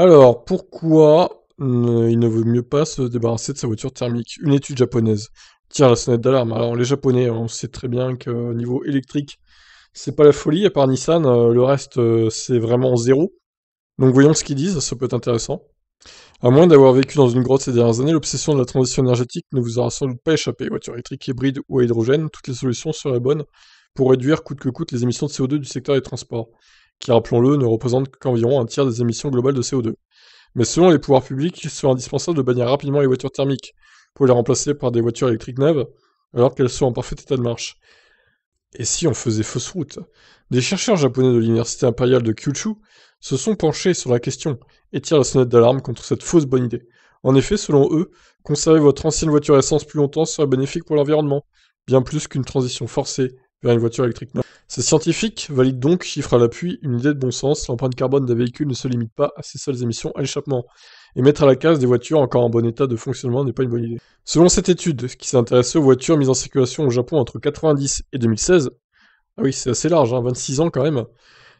Alors, pourquoi il ne vaut mieux pas se débarrasser de sa voiture thermique Une étude japonaise. Tiens, la sonnette d'alarme. Alors, les Japonais, on sait très bien qu'au niveau électrique, c'est pas la folie. À part Nissan, euh, le reste, euh, c'est vraiment zéro. Donc, voyons ce qu'ils disent, ça peut être intéressant. À moins d'avoir vécu dans une grotte ces dernières années, l'obsession de la transition énergétique ne vous aura sans doute pas échappé. Voiture électrique, hybride ou à hydrogène, toutes les solutions seraient bonnes pour réduire coûte que coûte les émissions de CO2 du secteur des transports qui, rappelons-le, ne représente qu'environ un tiers des émissions globales de CO2. Mais selon les pouvoirs publics, il serait indispensable de bannir rapidement les voitures thermiques pour les remplacer par des voitures électriques neuves, alors qu'elles sont en parfait état de marche. Et si on faisait fausse route Des chercheurs japonais de l'université impériale de Kyushu se sont penchés sur la question et tirent la sonnette d'alarme contre cette fausse bonne idée. En effet, selon eux, conserver votre ancienne voiture essence plus longtemps serait bénéfique pour l'environnement, bien plus qu'une transition forcée vers une voiture électrique neuve. Ces scientifiques valident donc, chiffre à l'appui, une idée de bon sens, l'empreinte carbone d'un véhicule ne se limite pas à ses seules émissions à l'échappement, et mettre à la case des voitures encore en bon état de fonctionnement n'est pas une bonne idée. Selon cette étude, qui s'est intéressée aux voitures mises en circulation au Japon entre 90 et 2016, ah oui c'est assez large, hein, 26 ans quand même,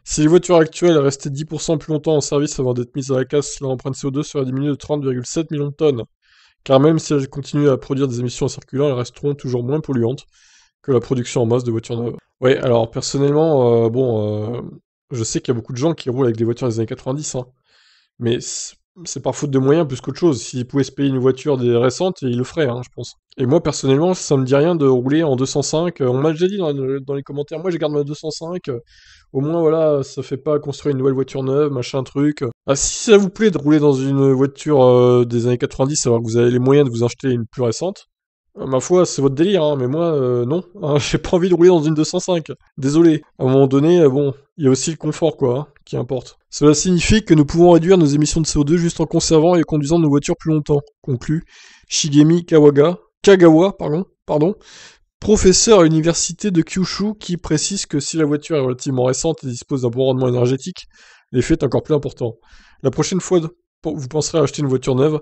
si les voitures actuelles restaient 10% plus longtemps en service avant d'être mises à la casse, leur empreinte CO2 serait diminuée de 30,7 millions de tonnes. Car même si elles continuent à produire des émissions en circulant, elles resteront toujours moins polluantes que la production en masse de voitures neuves. Ouais, alors personnellement, euh, bon, euh, je sais qu'il y a beaucoup de gens qui roulent avec des voitures des années 90, hein. mais c'est par faute de moyens plus qu'autre chose. S'ils pouvaient se payer une voiture des récentes, ils le feraient, hein, je pense. Et moi, personnellement, ça me dit rien de rouler en 205. Euh, on m'a déjà dit dans, les commentaires, moi, je garde ma 205. Au moins, voilà, ça fait pas construire une nouvelle voiture neuve, machin, truc. Ah, si ça vous plaît de rouler dans une voiture des années 90, alors que vous avez les moyens de vous acheter une plus récente, ah, ma foi, c'est votre délire, hein, mais moi, euh, non. Ah, j'ai pas envie de rouler dans une 205. Désolé. À un moment donné, euh, bon, il y a aussi le confort, quoi, hein, qui importe. Cela signifie que nous pouvons réduire nos émissions de CO2 juste en conservant et conduisant nos voitures plus longtemps, conclut Shigemi Kawaga, Kagawa, pardon, pardon, professeur à l'université de Kyushu, qui précise que si la voiture est relativement récente et dispose d'un bon rendement énergétique, l'effet est encore plus important. La prochaine fois, vous penserez à acheter une voiture neuve,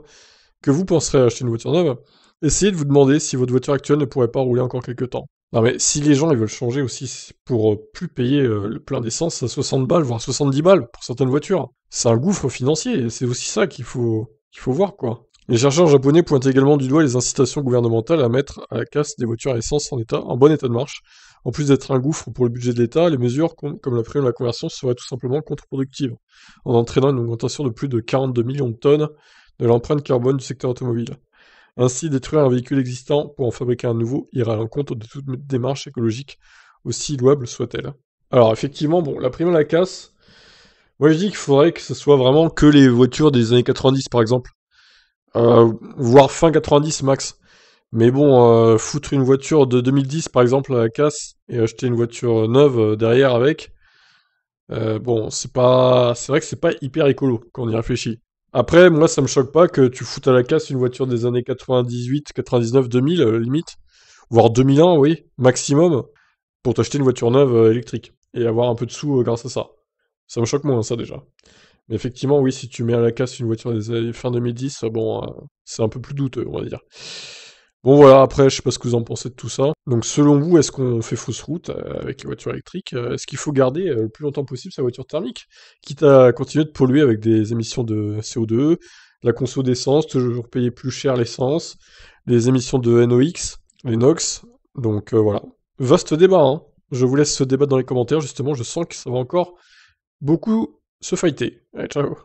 que vous penserez à acheter une voiture neuve, Essayez de vous demander si votre voiture actuelle ne pourrait pas rouler encore quelques temps. Non mais si les gens ils veulent changer aussi pour euh, plus payer euh, le plein d'essence à 60 balles, voire 70 balles pour certaines voitures, c'est un gouffre financier, et c'est aussi ça qu'il faut, qu'il faut voir quoi. Les chercheurs japonais pointent également du doigt les incitations gouvernementales à mettre à la casse des voitures à essence en, état, en bon état de marche. En plus d'être un gouffre pour le budget de l'État, les mesures comme la prime de la conversion seraient tout simplement contre-productives, en entraînant une augmentation de plus de 42 millions de tonnes de l'empreinte carbone du secteur automobile. Ainsi, détruire un véhicule existant pour en fabriquer un nouveau ira à l'encontre de toute démarche écologique, aussi louable soit-elle. Alors effectivement, bon, la prime à la casse, moi je dis qu'il faudrait que ce soit vraiment que les voitures des années 90 par exemple, euh, voire fin 90 max. Mais bon, euh, foutre une voiture de 2010 par exemple à la casse et acheter une voiture neuve euh, derrière avec, bon, c'est pas, c'est vrai que c'est pas hyper écolo quand on y réfléchit. Après, moi, ça me choque pas que tu foutes à la casse une voiture des années 98, 99, 2000, limite, voire 2001, oui, maximum, pour t'acheter une voiture neuve euh, électrique et avoir un peu de sous euh, grâce à ça. Ça me choque moins, ça déjà. Mais effectivement, oui, si tu mets à la casse une voiture des années fin 2010, bon, euh, c'est un peu plus douteux, on va dire. Bon voilà, après, je sais pas ce que vous en pensez de tout ça. Donc selon vous, est-ce qu'on fait fausse route euh, avec les voitures électriques euh, Est-ce qu'il faut garder euh, le plus longtemps possible sa voiture thermique Quitte à continuer de polluer avec des émissions de CO2, la conso d'essence, toujours payer plus cher l'essence, les émissions de NOx, les NOx. Donc voilà. Vaste débat, hein. Je vous laisse ce débat dans les commentaires, justement, je sens que ça va encore beaucoup se fighter. Allez, ciao